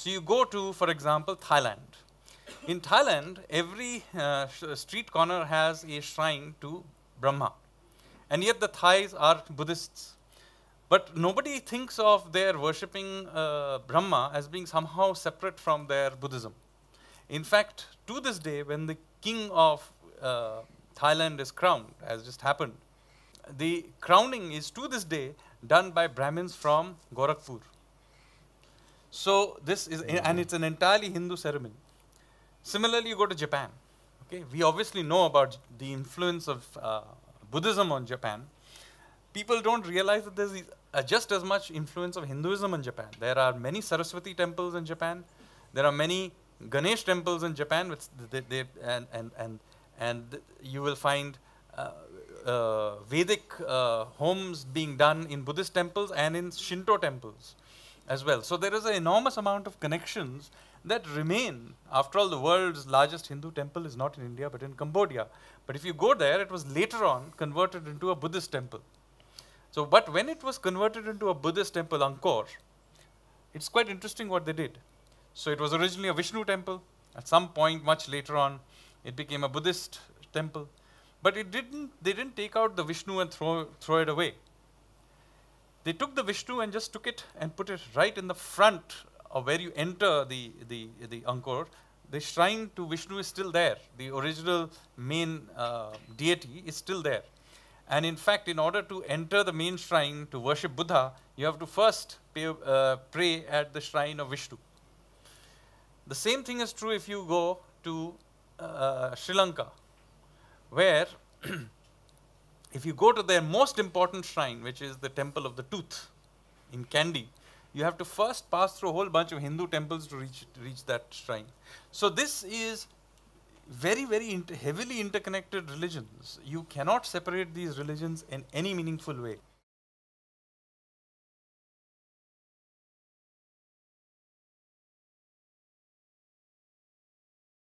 So you go to, for example, Thailand. In Thailand, every uh, street corner has a shrine to Brahma. And yet the Thais are Buddhists. But nobody thinks of their worshipping uh, Brahma as being somehow separate from their Buddhism. In fact, to this day, when the king of uh, Thailand is crowned, as just happened, the crowning is to this day done by Brahmins from Gorakhpur. So this is, mm-hmm. and it's an entirely Hindu ceremony. Similarly, you go to Japan. Okay, we obviously know about the influence of uh, Buddhism on Japan. People don't realize that there's uh, just as much influence of Hinduism in Japan. There are many Saraswati temples in Japan. There are many Ganesh temples in Japan, which they, they and and and and you will find. Uh, uh, Vedic uh, homes being done in Buddhist temples and in Shinto temples as well. So there is an enormous amount of connections that remain. After all, the world's largest Hindu temple is not in India but in Cambodia. But if you go there, it was later on converted into a Buddhist temple. So, but when it was converted into a Buddhist temple, Angkor, it's quite interesting what they did. So it was originally a Vishnu temple. At some point, much later on, it became a Buddhist temple. But it didn't, they didn't take out the Vishnu and throw, throw it away. They took the Vishnu and just took it and put it right in the front of where you enter the, the, the Angkor. The shrine to Vishnu is still there. The original main uh, deity is still there. And in fact, in order to enter the main shrine to worship Buddha, you have to first pay, uh, pray at the shrine of Vishnu. The same thing is true if you go to uh, Sri Lanka, where if you go to their most important shrine, which is the Temple of the Tooth in Kandy, you have to first pass through a whole bunch of Hindu temples to reach, reach that shrine. So this is very, very inter heavily interconnected religions. You cannot separate these religions in any meaningful way.